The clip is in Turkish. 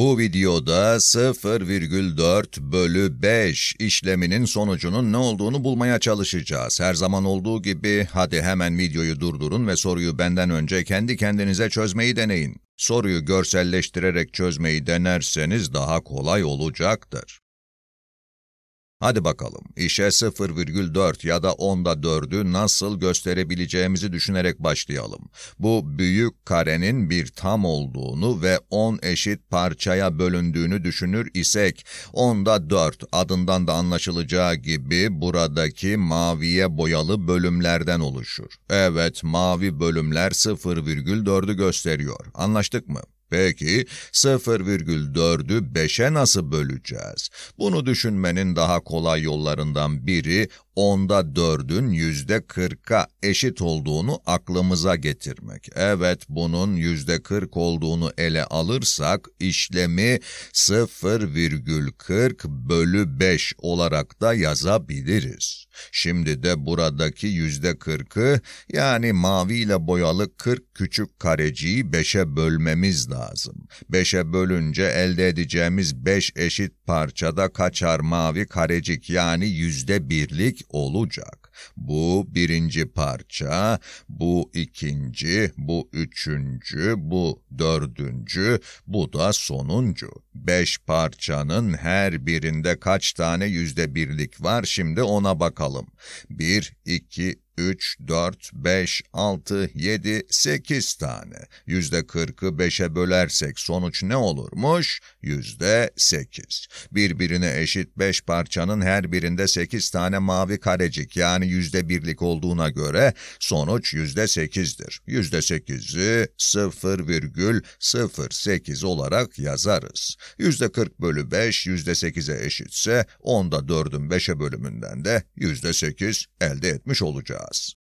Bu videoda 0,4 bölü 5 işleminin sonucunun ne olduğunu bulmaya çalışacağız. Her zaman olduğu gibi hadi hemen videoyu durdurun ve soruyu benden önce kendi kendinize çözmeyi deneyin. Soruyu görselleştirerek çözmeyi denerseniz daha kolay olacaktır. Hadi bakalım işe 0,4 ya da 10'da 4'ü nasıl gösterebileceğimizi düşünerek başlayalım. Bu büyük karenin bir tam olduğunu ve 10 eşit parçaya bölündüğünü düşünür isek 10'da 4 adından da anlaşılacağı gibi buradaki maviye boyalı bölümlerden oluşur. Evet mavi bölümler 0,4'ü gösteriyor. Anlaştık mı? Peki 0,4'ü 5'e nasıl böleceğiz? Bunu düşünmenin daha kolay yollarından biri onda dördün yüzde kırka eşit olduğunu aklımıza getirmek. Evet bunun yüzde kırk olduğunu ele alırsak işlemi 0,40 bölü 5 olarak da yazabiliriz. Şimdi de buradaki yüzde kırkı yani maviyle boyalı 40 küçük kareciyi 5'e bölmemiz lazım. 5'e bölünce elde edeceğimiz 5 eşit parçada kaçar mavi karecik yani yüzde birlik olacak. Bu birinci parça, bu ikinci, bu üçüncü, bu dördüncü, bu da sonuncu. Beş parçanın her birinde kaç tane yüzde birlik var şimdi ona bakalım. Bir, iki, 3, 4, 5, 6, 7, 8 tane. Yüzde %40'ı 5'e bölersek sonuç ne olurmuş? Yüzde %8. Birbirine eşit 5 parçanın her birinde 8 tane mavi karecik yani yüzde birlik olduğuna göre sonuç yüzde %8'dir. Yüzde %8'i 0,08 olarak yazarız. Yüzde %40 bölü 5 yüzde %8'e eşitse 10'da 4'ün 5'e bölümünden de yüzde %8 elde etmiş olacağız. us.